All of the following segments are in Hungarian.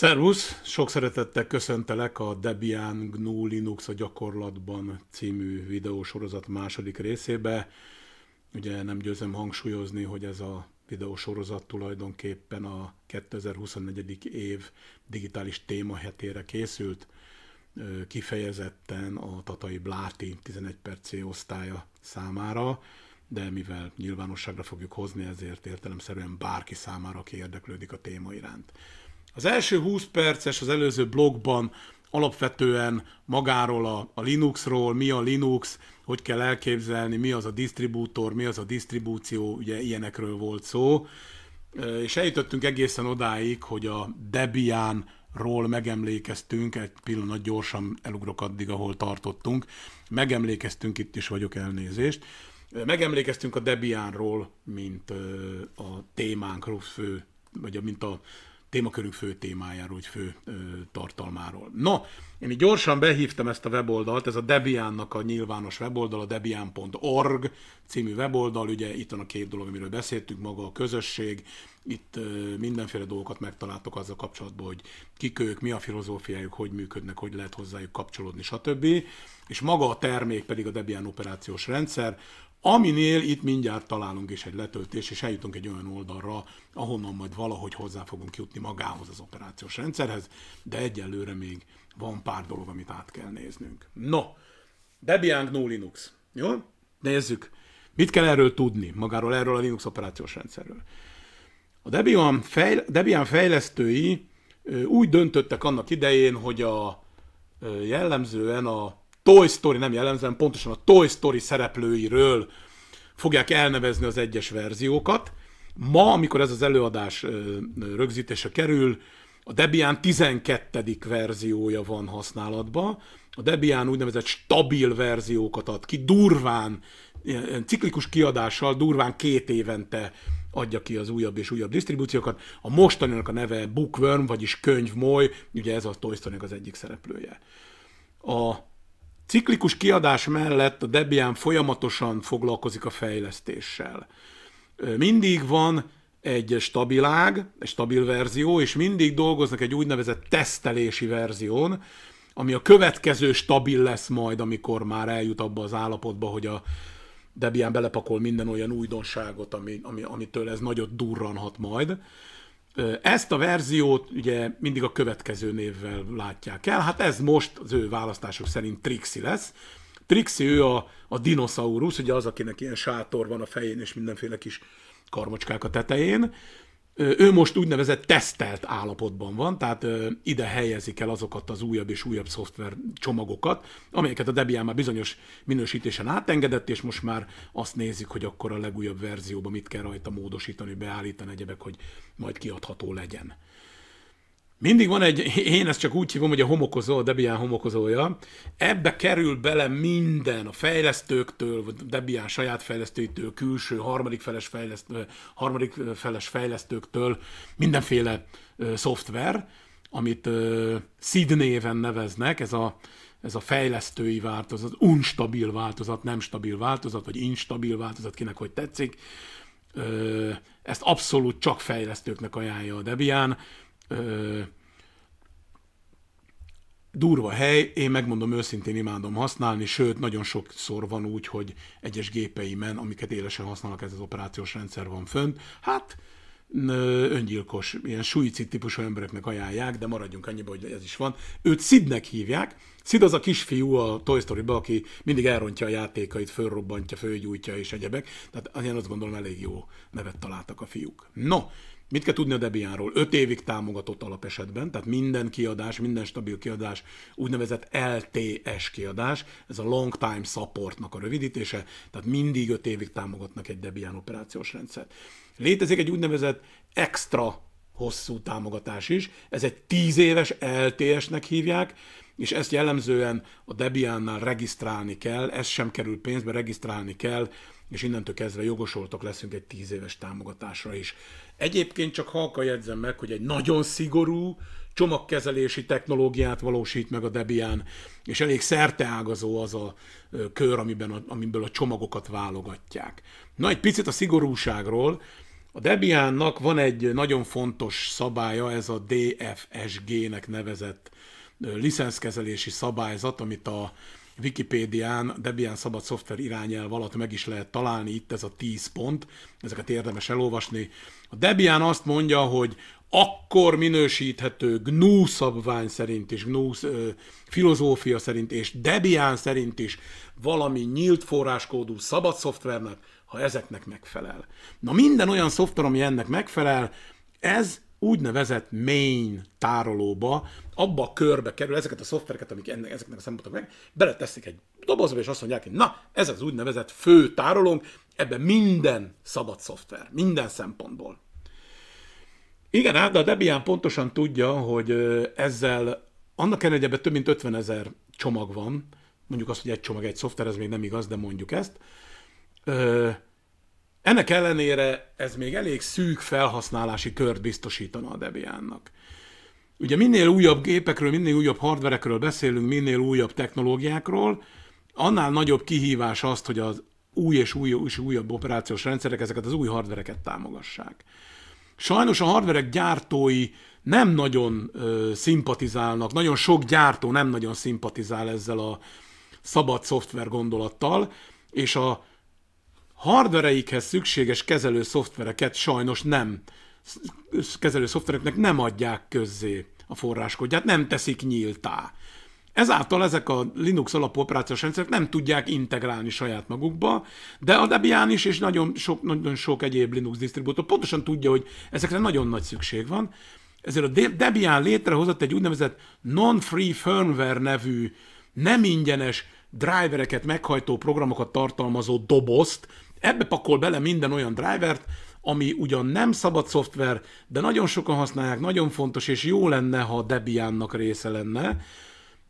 Szervusz! Sok szeretettel köszöntelek a Debian GNU Linux a gyakorlatban című videósorozat második részébe. Ugye nem győzem hangsúlyozni, hogy ez a videósorozat tulajdonképpen a 2024. év digitális téma hetére készült, kifejezetten a Tatai Bláti 11 perc osztálya számára, de mivel nyilvánosságra fogjuk hozni, ezért értelemszerűen bárki számára, aki érdeklődik a téma iránt. Az első 20 perces az előző blogban alapvetően magáról a, a Linuxról, mi a Linux, hogy kell elképzelni, mi az a disztribútor, mi az a disztribúció, ugye ilyenekről volt szó. És eljutottunk egészen odáig, hogy a Debian ról megemlékeztünk, egy pillanat gyorsan elugrok addig, ahol tartottunk. Megemlékeztünk, itt is vagyok elnézést. Megemlékeztünk a Debianról, mint a témánkról fő, vagy mint a témakörük fő témájáról, vagy fő ö, tartalmáról. No, én így gyorsan behívtam ezt a weboldalt, ez a Debiannak a nyilvános weboldal, a debian.org című weboldal, ugye itt van a két dolog, amiről beszéltünk, maga a közösség, itt ö, mindenféle dolgokat megtaláltok azzal kapcsolatban, hogy kik ők, mi a filozófiájuk, hogy működnek, hogy lehet hozzájuk kapcsolódni, stb. És maga a termék pedig a Debian operációs rendszer, Aminél itt mindjárt találunk is egy letöltés, és eljutunk egy olyan oldalra, ahonnan majd valahogy hozzá fogunk jutni magához az operációs rendszerhez, de egyelőre még van pár dolog, amit át kell néznünk. No, Debian no Linux. Jó? Nézzük. Mit kell erről tudni, magáról erről a Linux operációs rendszerről? A Debian, fejl- Debian fejlesztői úgy döntöttek annak idején, hogy a jellemzően a Toy Story, nem jellemzően pontosan a Toy Story szereplőiről fogják elnevezni az egyes verziókat. Ma, amikor ez az előadás rögzítése kerül, a Debian 12. verziója van használatban. A Debian úgynevezett stabil verziókat ad ki, durván, ciklikus kiadással durván két évente adja ki az újabb és újabb disztribúciókat. A mostaninak a neve Bookworm, vagyis könyvmoly, ugye ez a Toy Story-nak az egyik szereplője. A Ciklikus kiadás mellett a Debian folyamatosan foglalkozik a fejlesztéssel. Mindig van egy stabilág, egy stabil verzió, és mindig dolgoznak egy úgynevezett tesztelési verzión, ami a következő stabil lesz majd, amikor már eljut abba az állapotba, hogy a Debian belepakol minden olyan újdonságot, ami, ami, amitől ez nagyot durranhat majd. Ezt a verziót ugye mindig a következő névvel látják el, hát ez most az ő választások szerint Trixi lesz. Trixi ő a, a dinoszaurusz, ugye az, akinek ilyen sátor van a fején, és mindenféle kis karmocskák a tetején ő most úgynevezett tesztelt állapotban van, tehát ide helyezik el azokat az újabb és újabb szoftver csomagokat, amelyeket a Debian már bizonyos minősítésen átengedett, és most már azt nézik, hogy akkor a legújabb verzióban mit kell rajta módosítani, beállítani egyebek, hogy majd kiadható legyen. Mindig van egy, én ezt csak úgy hívom, hogy a homokozó, a Debian homokozója, ebbe kerül bele minden, a fejlesztőktől, vagy Debian saját fejlesztőitől, külső, harmadik feles, fejlesztő, harmadik feles fejlesztőktől, mindenféle ö, szoftver, amit ö, SID néven neveznek, ez a, ez a fejlesztői változat, unstabil változat, nem stabil változat, vagy instabil változat, kinek hogy tetszik, ö, ezt abszolút csak fejlesztőknek ajánlja a Debian, durva hely, én megmondom őszintén imádom használni, sőt nagyon sokszor van úgy, hogy egyes gépeimen, amiket élesen használnak, ez az operációs rendszer van fönt. Hát öngyilkos, ilyen suicid típusú embereknek ajánlják, de maradjunk annyiba, hogy ez is van. Őt Sidnek hívják. Sid az a kisfiú a Toy story aki mindig elrontja a játékait, fölrobbantja, fölgyújtja és egyebek. Tehát én azt gondolom elég jó nevet találtak a fiúk. No, Mit kell tudni a Debianról? 5 évig támogatott alapesetben, tehát minden kiadás, minden stabil kiadás úgynevezett LTS kiadás, ez a Long Time Supportnak a rövidítése, tehát mindig 5 évig támogatnak egy Debian operációs rendszert. Létezik egy úgynevezett extra hosszú támogatás is, ez egy 10 éves LTS-nek hívják, és ezt jellemzően a Debiannál regisztrálni kell, ez sem kerül pénzbe, regisztrálni kell, és innentől kezdve jogosoltak leszünk egy 10 éves támogatásra is. Egyébként csak halka jegyzem meg, hogy egy nagyon szigorú csomagkezelési technológiát valósít meg a Debian, és elég szerteágazó az a kör, amiben a, amiből a csomagokat válogatják. Na, egy picit a szigorúságról, a Debiannak van egy nagyon fontos szabálya, ez a DFSG-nek nevezett licenszkezelési szabályzat, amit a Wikipédián Debian szabad szoftver irányelv alatt meg is lehet találni, itt ez a 10 pont, ezeket érdemes elolvasni. A Debian azt mondja, hogy akkor minősíthető GNU szabvány szerint is, GNU filozófia szerint és Debian szerint is valami nyílt forráskódú szabad szoftvernek, ha ezeknek megfelel. Na minden olyan szoftver, ami ennek megfelel, ez úgynevezett main tárolóba, abba a körbe kerül ezeket a szoftvereket, amik ennek, ezeknek a szempontok meg, beleteszik egy dobozba, és azt mondják, hogy na, ez az úgynevezett fő tárolónk, ebben minden szabad szoftver, minden szempontból. Igen, hát, de a Debian pontosan tudja, hogy ezzel, annak ellenére, hogy ebben több mint 50 ezer csomag van, mondjuk azt, hogy egy csomag egy szoftver, ez még nem igaz, de mondjuk ezt, Ö, ennek ellenére ez még elég szűk felhasználási kört biztosítana a Debiannak. Ugye minél újabb gépekről, minél újabb hardverekről beszélünk, minél újabb technológiákról, annál nagyobb kihívás az, hogy az új és új és újabb operációs rendszerek ezeket az új hardvereket támogassák. Sajnos a hardverek gyártói nem nagyon ö, szimpatizálnak, nagyon sok gyártó nem nagyon szimpatizál ezzel a szabad szoftver gondolattal, és a hardvereikhez szükséges kezelő szoftvereket sajnos nem, kezelő szoftvereknek nem adják közzé a forráskodját, nem teszik nyíltá. Ezáltal ezek a Linux alapú operációs rendszerek nem tudják integrálni saját magukba, de a Debian is, és nagyon sok, nagyon sok egyéb Linux disztribútor pontosan tudja, hogy ezekre nagyon nagy szükség van, ezért a Debian létrehozott egy úgynevezett non-free firmware nevű, nem ingyenes drivereket meghajtó programokat tartalmazó dobozt, Ebbe pakol bele minden olyan drivert, ami ugyan nem szabad szoftver, de nagyon sokan használják, nagyon fontos, és jó lenne, ha a Debiannak része lenne.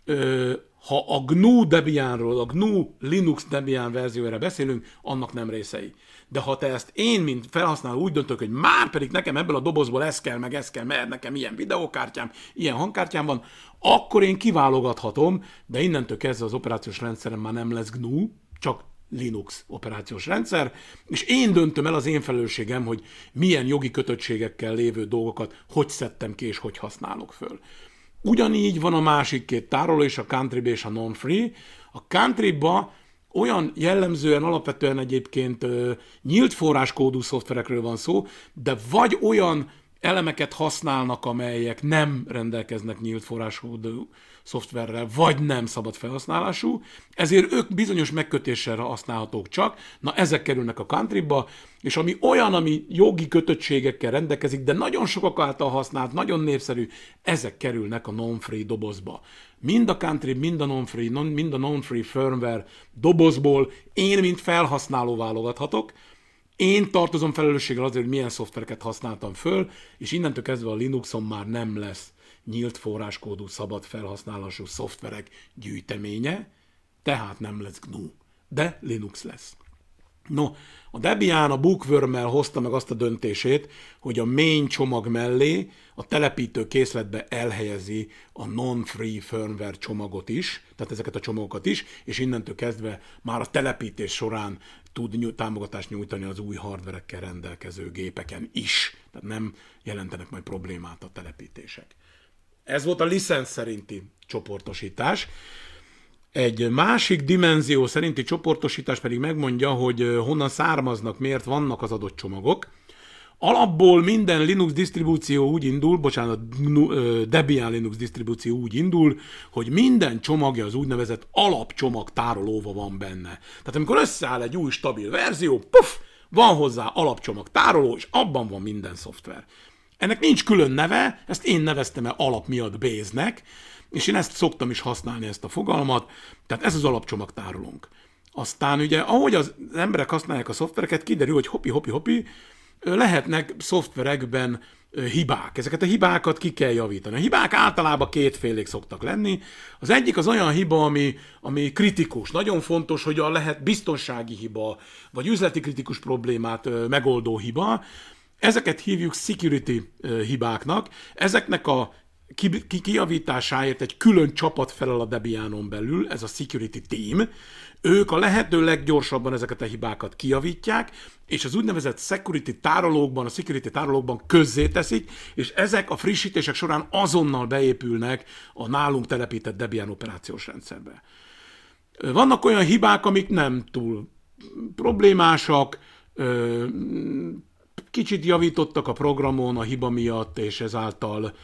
Ö, ha a GNU Debianról, a GNU Linux Debian verzióra beszélünk, annak nem részei. De ha te ezt én, mint felhasználó úgy döntök, hogy már pedig nekem ebből a dobozból ez kell, meg ez kell, mert nekem ilyen videókártyám, ilyen hangkártyám van, akkor én kiválogathatom, de innentől kezdve az operációs rendszerem már nem lesz GNU, csak Linux operációs rendszer, és én döntöm el az én felelősségem, hogy milyen jogi kötöttségekkel lévő dolgokat hogy szedtem ki és hogy használok föl. Ugyanígy van a másik két tároló is, a country és a non-free. A country olyan jellemzően alapvetően egyébként nyílt forráskódú szoftverekről van szó, de vagy olyan elemeket használnak, amelyek nem rendelkeznek nyílt forráskódú szoftverrel, vagy nem szabad felhasználású, ezért ők bizonyos megkötéssel használhatók csak, na ezek kerülnek a countryba, és ami olyan, ami jogi kötöttségekkel rendelkezik, de nagyon sokak által használt, nagyon népszerű, ezek kerülnek a non-free dobozba. Mind a country, mind a non-free, non, mind a non-free firmware dobozból én, mint felhasználó válogathatok, én tartozom felelősséggel azért, hogy milyen szoftvereket használtam föl, és innentől kezdve a Linuxon már nem lesz nyílt forráskódú, szabad felhasználású szoftverek gyűjteménye, tehát nem lesz GNU, de Linux lesz. No, a Debian a bookworm hozta meg azt a döntését, hogy a main csomag mellé a telepítő készletbe elhelyezi a non-free firmware csomagot is, tehát ezeket a csomagokat is, és innentől kezdve már a telepítés során tud ny- támogatást nyújtani az új hardverekkel rendelkező gépeken is. Tehát nem jelentenek majd problémát a telepítések. Ez volt a licenc szerinti csoportosítás. Egy másik dimenzió szerinti csoportosítás pedig megmondja, hogy eh, honnan származnak, miért vannak az adott csomagok. Alapból minden Linux disztribúció úgy indul, bocsánat, Debian Linux disztribúció úgy indul, hogy minden csomagja az úgynevezett alapcsomag tárolóva van benne. Tehát amikor összeáll egy új stabil verzió, puff, van hozzá alapcsomag tároló, és abban van minden szoftver. Ennek nincs külön neve, ezt én neveztem el alap miatt béznek, és én ezt szoktam is használni, ezt a fogalmat, tehát ez az alapcsomag tárolónk. Aztán ugye, ahogy az emberek használják a szoftvereket, kiderül, hogy hopi, hopi, hopi, lehetnek szoftverekben hibák. Ezeket a hibákat ki kell javítani. A hibák általában kétfélék szoktak lenni. Az egyik az olyan hiba, ami, ami kritikus. Nagyon fontos, hogy a lehet biztonsági hiba, vagy üzleti kritikus problémát megoldó hiba. Ezeket hívjuk security hibáknak. Ezeknek a Kijavításáért kiavításáért egy külön csapat felel a Debianon belül, ez a security team, ők a lehető leggyorsabban ezeket a hibákat kiavítják, és az úgynevezett security tárolókban, a security tárolókban közzéteszik, teszik, és ezek a frissítések során azonnal beépülnek a nálunk telepített Debian operációs rendszerbe. Vannak olyan hibák, amik nem túl problémásak, kicsit javítottak a programon a hiba miatt, és ezáltal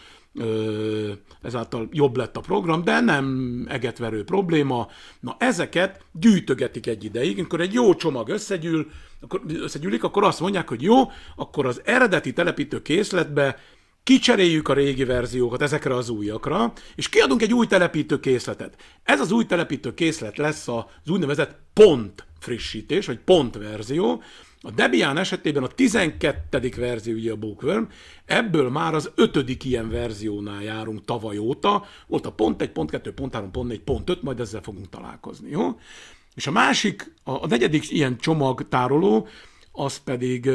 ezáltal jobb lett a program, de nem egetverő probléma. Na ezeket gyűjtögetik egy ideig, amikor egy jó csomag összegyűl, akkor összegyűlik, akkor azt mondják, hogy jó, akkor az eredeti telepítő készletbe kicseréljük a régi verziókat ezekre az újakra, és kiadunk egy új telepítő készletet. Ez az új telepítő készlet lesz az úgynevezett pont frissítés, vagy pont verzió, a Debian esetében a 12. verziója a Bookworm, ebből már az ötödik ilyen verziónál járunk tavaly óta, volt a pont 1, pont 2, pont 3, pont 4, pont 5, majd ezzel fogunk találkozni, jó? És a másik, a, a negyedik ilyen csomagtároló, az pedig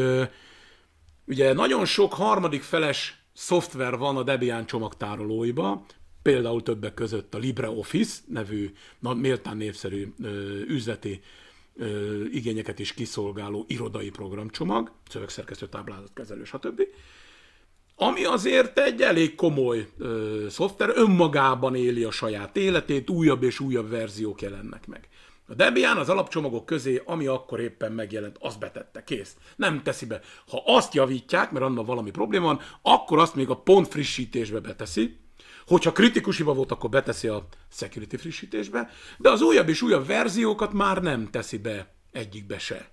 ugye nagyon sok harmadik feles szoftver van a Debian csomagtárolóiba, például többek között a LibreOffice nevű, na, méltán népszerű üzleti igényeket is kiszolgáló irodai programcsomag, szövegszerkesztő táblázat kezelő, stb. Ami azért egy elég komoly ö, szoftver, önmagában éli a saját életét, újabb és újabb verziók jelennek meg. A Debian az alapcsomagok közé, ami akkor éppen megjelent, azt betette, kész. Nem teszi be. Ha azt javítják, mert annak valami probléma van, akkor azt még a pont frissítésbe beteszi, Hogyha kritikus hiba volt, akkor beteszi a security frissítésbe, de az újabb és újabb verziókat már nem teszi be egyikbe se.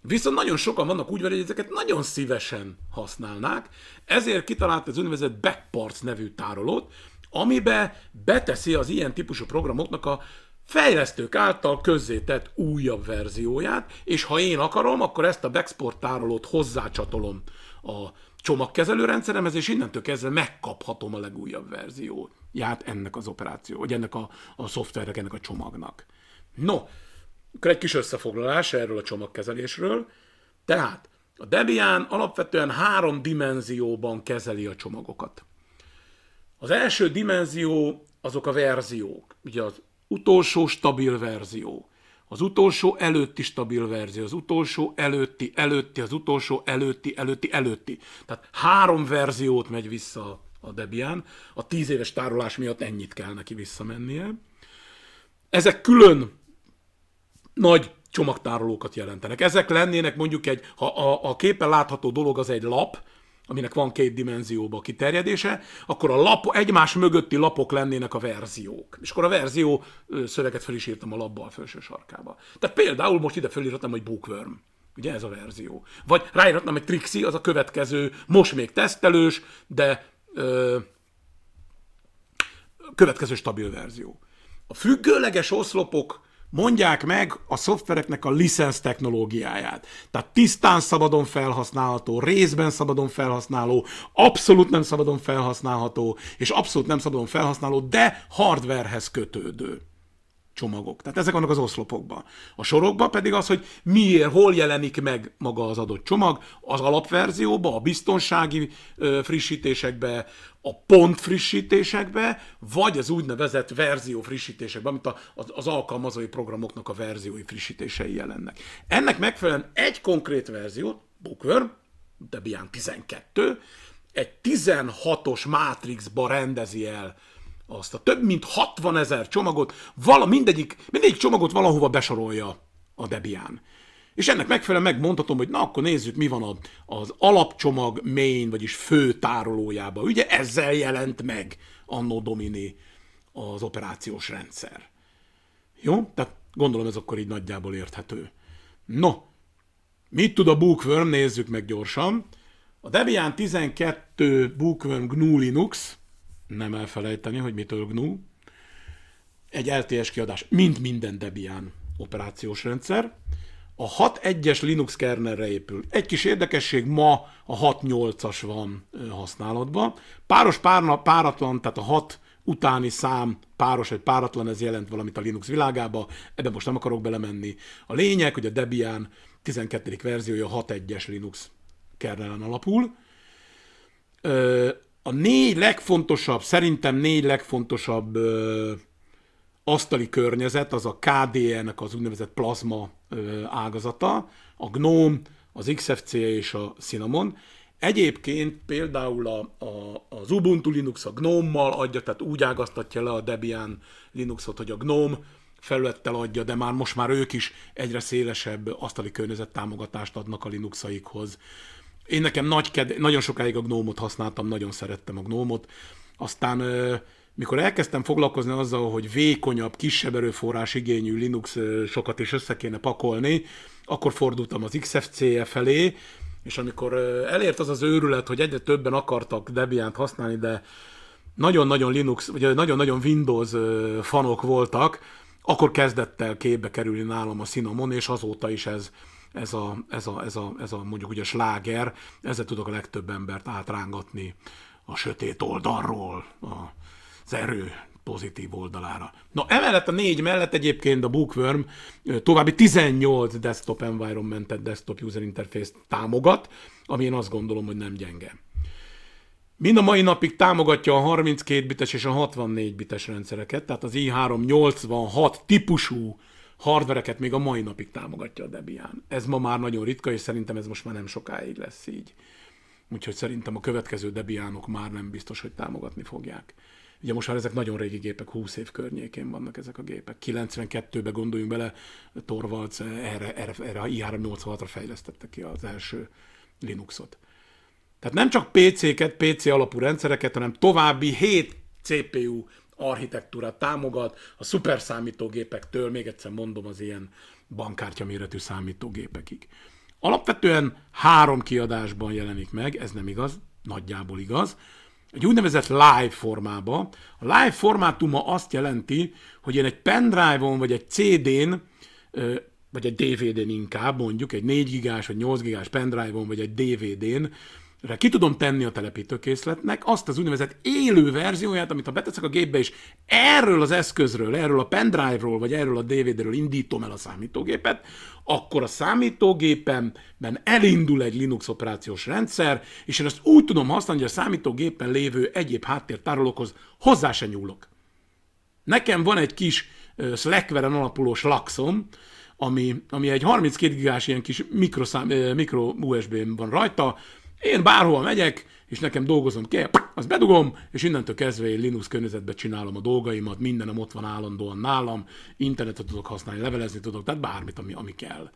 Viszont nagyon sokan vannak úgy, hogy ezeket nagyon szívesen használnák, ezért kitalált az úgynevezett Backparts nevű tárolót, amibe beteszi az ilyen típusú programoknak a fejlesztők által közzétett újabb verzióját, és ha én akarom, akkor ezt a Backsport tárolót hozzácsatolom a csomagkezelő rendszeremhez, és innentől kezdve megkaphatom a legújabb verzióját ennek az operáció, vagy ennek a, a szoftvernek, ennek a csomagnak. No, akkor egy kis összefoglalás erről a csomagkezelésről. Tehát a Debian alapvetően három dimenzióban kezeli a csomagokat. Az első dimenzió azok a verziók, ugye az utolsó stabil verzió az utolsó előtti stabil verzió, az utolsó előtti, előtti, az utolsó előtti, előtti, előtti. Tehát három verziót megy vissza a Debian, a tíz éves tárolás miatt ennyit kell neki visszamennie. Ezek külön nagy csomagtárolókat jelentenek. Ezek lennének mondjuk egy, ha a, a képen látható dolog az egy lap, aminek van két dimenzióba a kiterjedése, akkor a lap, egymás mögötti lapok lennének a verziók. És akkor a verzió szöveget fel is írtam a labba a felső sarkába. Tehát például most ide felírtam, hogy bookworm. Ugye ez a verzió. Vagy ráírhatnám, hogy trixi, az a következő, most még tesztelős, de ö, következő stabil verzió. A függőleges oszlopok mondják meg a szoftvereknek a licensz technológiáját. Tehát tisztán szabadon felhasználható, részben szabadon felhasználó, abszolút nem szabadon felhasználható, és abszolút nem szabadon felhasználó, de hardwarehez kötődő csomagok. Tehát ezek vannak az oszlopokban. A sorokban pedig az, hogy miért, hol jelenik meg maga az adott csomag, az alapverzióba, a biztonsági frissítésekbe, a pont frissítésekbe, vagy az úgynevezett verzió frissítésekbe, amit az, az alkalmazói programoknak a verziói frissítései jelennek. Ennek megfelelően egy konkrét verziót, Bookworm, Debian 12, egy 16-os mátrixba rendezi el azt a több mint 60 ezer csomagot, vala, mindegyik, mindegyik csomagot valahova besorolja a Debian. És ennek megfelelően megmondhatom, hogy na akkor nézzük, mi van a, az alapcsomag main, vagyis fő tárolójában. Ugye ezzel jelent meg annó domini az operációs rendszer. Jó? Tehát gondolom ez akkor így nagyjából érthető. No, mit tud a Bookworm? Nézzük meg gyorsan. A Debian 12 Bookworm GNU Linux nem elfelejteni, hogy mitől GNU. Egy LTS kiadás, mint minden Debian operációs rendszer. A 6.1-es Linux kernelre épül. Egy kis érdekesség, ma a 6.8-as van használatban. Páros párna, páratlan, tehát a 6 utáni szám páros vagy páratlan, ez jelent valamit a Linux világába, Ebben most nem akarok belemenni. A lényeg, hogy a Debian 12. verziója 6.1-es Linux kernelen alapul a négy legfontosabb, szerintem négy legfontosabb ö, asztali környezet, az a kde nek az úgynevezett plazma ö, ágazata, a GNOME, az XFC és a Cinnamon. Egyébként például a, a, az Ubuntu Linux a GNOME-mal adja, tehát úgy ágaztatja le a Debian Linuxot, hogy a GNOME felülettel adja, de már most már ők is egyre szélesebb asztali környezet támogatást adnak a Linuxaikhoz. Én nekem nagy ked- nagyon sokáig a gnómot használtam, nagyon szerettem a gnómot. Aztán mikor elkezdtem foglalkozni azzal, hogy vékonyabb, kisebb erőforrás igényű Linux sokat is össze kéne pakolni, akkor fordultam az XFCE felé, és amikor elért az az őrület, hogy egyre többen akartak Debian-t használni, de nagyon-nagyon Linux, vagy nagyon-nagyon Windows fanok voltak, akkor kezdett el képbe kerülni nálam a Cinnamon, és azóta is ez ez a, ez a, ez a, ez a mondjuk ugye sláger, ezzel tudok a legtöbb embert átrángatni a sötét oldalról, az erő pozitív oldalára. Na, emellett a négy mellett egyébként a Bookworm további 18 desktop environmentet, desktop user interface támogat, ami én azt gondolom, hogy nem gyenge. Mind a mai napig támogatja a 32 bites és a 64 bites rendszereket, tehát az i386 típusú hardvereket még a mai napig támogatja a Debian. Ez ma már nagyon ritka, és szerintem ez most már nem sokáig lesz így. Úgyhogy szerintem a következő Debianok már nem biztos, hogy támogatni fogják. Ugye most már ezek nagyon régi gépek, 20 év környékén vannak ezek a gépek. 92-ben gondoljunk bele, Torvalds erre, erre, erre i386-ra fejlesztette ki az első Linuxot. Tehát nem csak PC-ket, PC alapú rendszereket, hanem további 7 CPU architektúrát támogat, a szuper még egyszer mondom, az ilyen bankkártya méretű számítógépekig. Alapvetően három kiadásban jelenik meg, ez nem igaz, nagyjából igaz, egy úgynevezett live formába. A live formátuma azt jelenti, hogy én egy pendrive-on vagy egy CD-n, vagy egy DVD-n inkább mondjuk, egy 4 gigás vagy 8 gigás pendrive-on vagy egy DVD-n de ki tudom tenni a telepítőkészletnek azt az úgynevezett élő verzióját, amit ha beteszek a gépbe, és erről az eszközről, erről a pendrive-ról, vagy erről a DVD-ről indítom el a számítógépet, akkor a számítógépemben elindul egy Linux operációs rendszer, és én ezt úgy tudom használni, hogy a számítógépen lévő egyéb háttértárolókhoz hozzá se nyúlok. Nekem van egy kis Slackveren alapuló slaxom, ami, ami egy 32 gigás ilyen kis mikro, mikro USB-n van rajta, én bárhol megyek, és nekem dolgozom kell, az bedugom, és innentől kezdve én Linux környezetben csinálom a dolgaimat, mindenem ott van állandóan nálam, internetet tudok használni, levelezni tudok, tehát bármit, ami, ami kell.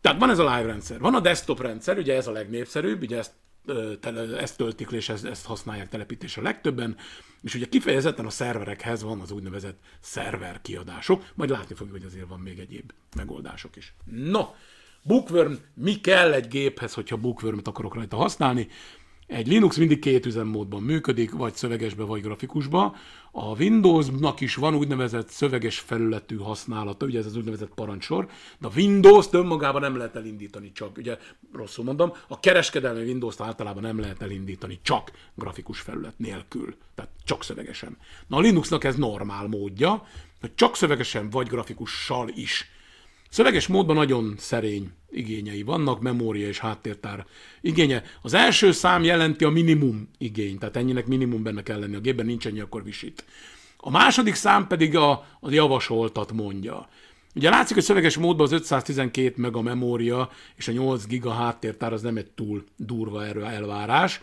Tehát van ez a live rendszer, van a desktop rendszer, ugye ez a legnépszerűbb, ugye ezt ezt töltik le, és ezt, ezt használják telepítésre legtöbben, és ugye kifejezetten a szerverekhez van az úgynevezett szerver kiadások, majd látni fogjuk, hogy azért van még egyéb megoldások is. No, Bookworm, mi kell egy géphez, hogyha bookworm akarok rajta használni? Egy Linux mindig két üzemmódban működik, vagy szövegesbe, vagy grafikusba. A Windowsnak is van úgynevezett szöveges felületű használata, ugye ez az úgynevezett parancsor, de a Windows-t önmagában nem lehet elindítani csak, ugye rosszul mondom, a kereskedelmi Windows-t általában nem lehet elindítani csak grafikus felület nélkül, tehát csak szövegesen. Na a Linuxnak ez normál módja, hogy csak szövegesen vagy grafikussal is Szöveges módban nagyon szerény igényei vannak, memória és háttértár igénye. Az első szám jelenti a minimum igény, tehát ennyinek minimum benne kell lenni a gépben, nincs ennyi, akkor visít. A második szám pedig a, a javasoltat mondja. Ugye látszik, hogy szöveges módban az 512 meg a memória és a 8 giga háttértár az nem egy túl durva erő elvárás,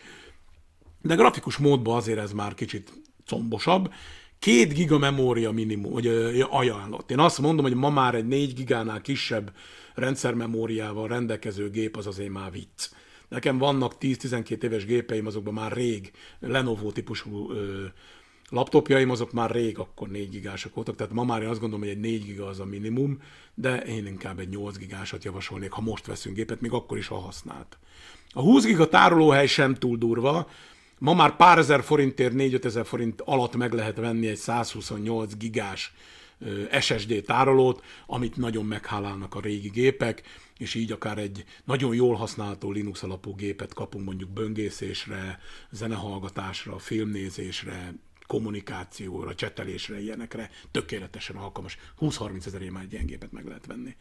de grafikus módban azért ez már kicsit combosabb, két giga memória minimum, vagy ajánlott. Én azt mondom, hogy ma már egy 4 gigánál kisebb rendszermemóriával rendelkező gép az azért már vicc. Nekem vannak 10-12 éves gépeim, azokban már rég Lenovo típusú ö, laptopjaim, azok már rég akkor 4 gigások voltak, tehát ma már én azt gondolom, hogy egy 4 giga az a minimum, de én inkább egy 8 gigásat javasolnék, ha most veszünk gépet, még akkor is, ha használt. A 20 giga tárolóhely sem túl durva, Ma már pár ezer forintért, 4 ezer forint alatt meg lehet venni egy 128 gigás SSD tárolót, amit nagyon meghálálnak a régi gépek, és így akár egy nagyon jól használható Linux alapú gépet kapunk mondjuk böngészésre, zenehallgatásra, filmnézésre, kommunikációra, csetelésre, ilyenekre tökéletesen alkalmas. 20-30 ezerért már egy ilyen gépet meg lehet venni.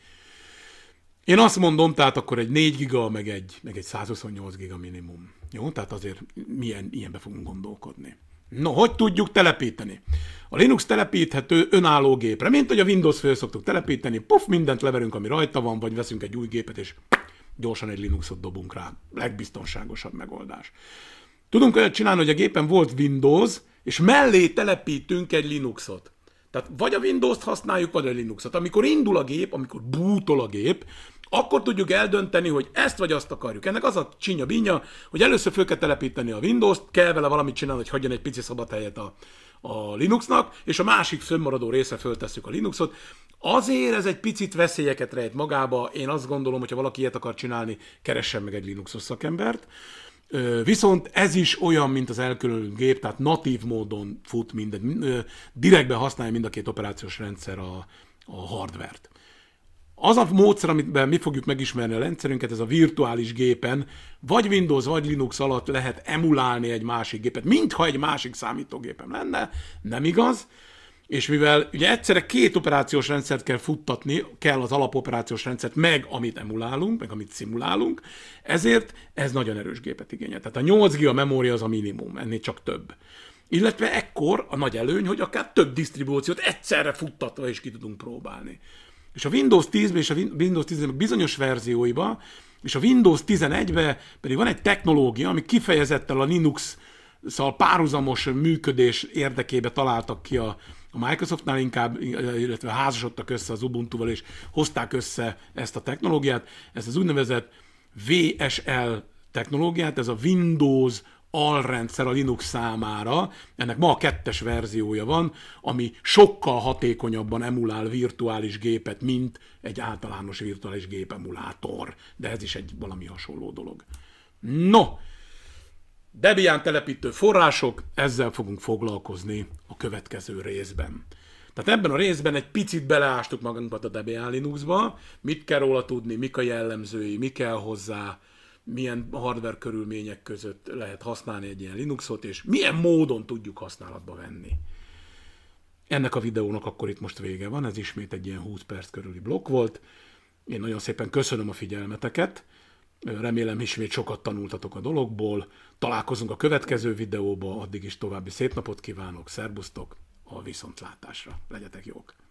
Én azt mondom, tehát akkor egy 4 giga, meg egy, meg egy 128 giga minimum. Jó, tehát azért milyen, ilyenbe fogunk gondolkodni. No, hogy tudjuk telepíteni? A Linux telepíthető önálló gépre, mint hogy a Windows föl szoktuk telepíteni, puff mindent leverünk, ami rajta van, vagy veszünk egy új gépet, és gyorsan egy Linuxot dobunk rá. Legbiztonságosabb megoldás. Tudunk olyat csinálni, hogy a gépen volt Windows, és mellé telepítünk egy Linuxot. Tehát vagy a Windows-t használjuk, vagy a Linuxot. Amikor indul a gép, amikor bútol a gép, akkor tudjuk eldönteni, hogy ezt vagy azt akarjuk. Ennek az a csinya bínya, hogy először föl kell telepíteni a Windows-t, kell vele valamit csinálni, hogy hagyjon egy pici szabad helyet a, a Linuxnak, és a másik fönnmaradó része föltesszük a Linuxot. Azért ez egy picit veszélyeket rejt magába. Én azt gondolom, hogy ha valaki ilyet akar csinálni, keressen meg egy Linuxos szakembert. Viszont ez is olyan, mint az elkülönült gép, tehát natív módon fut minden, direktben használja mind a két operációs rendszer a, a hardvert az a módszer, amiben mi fogjuk megismerni a rendszerünket, ez a virtuális gépen, vagy Windows, vagy Linux alatt lehet emulálni egy másik gépet, mintha egy másik számítógépem lenne, nem igaz? És mivel ugye egyszerre két operációs rendszert kell futtatni, kell az alapoperációs rendszert, meg amit emulálunk, meg amit szimulálunk, ezért ez nagyon erős gépet igényel. Tehát a 8 GB memória az a minimum, ennél csak több. Illetve ekkor a nagy előny, hogy akár több disztribúciót egyszerre futtatva is ki tudunk próbálni. És a Windows 10 és a Windows 10 bizonyos verzióiba, és a Windows 11-be pedig van egy technológia, ami kifejezetten a Linux szal párhuzamos működés érdekébe találtak ki a, a Microsoftnál inkább, illetve házasodtak össze az Ubuntu-val, és hozták össze ezt a technológiát, ezt az úgynevezett VSL technológiát, ez a Windows alrendszer a Linux számára, ennek ma a kettes verziója van, ami sokkal hatékonyabban emulál virtuális gépet, mint egy általános virtuális emulátor. De ez is egy valami hasonló dolog. No, Debian telepítő források, ezzel fogunk foglalkozni a következő részben. Tehát ebben a részben egy picit beleástuk magunkat a Debian Linuxba, mit kell róla tudni, mik a jellemzői, mi kell hozzá, milyen hardware körülmények között lehet használni egy ilyen Linuxot, és milyen módon tudjuk használatba venni. Ennek a videónak akkor itt most vége van, ez ismét egy ilyen 20 perc körüli blokk volt. Én nagyon szépen köszönöm a figyelmeteket, remélem ismét sokat tanultatok a dologból. Találkozunk a következő videóba, addig is további szép napot kívánok, szerbusztok, a viszontlátásra. Legyetek jók!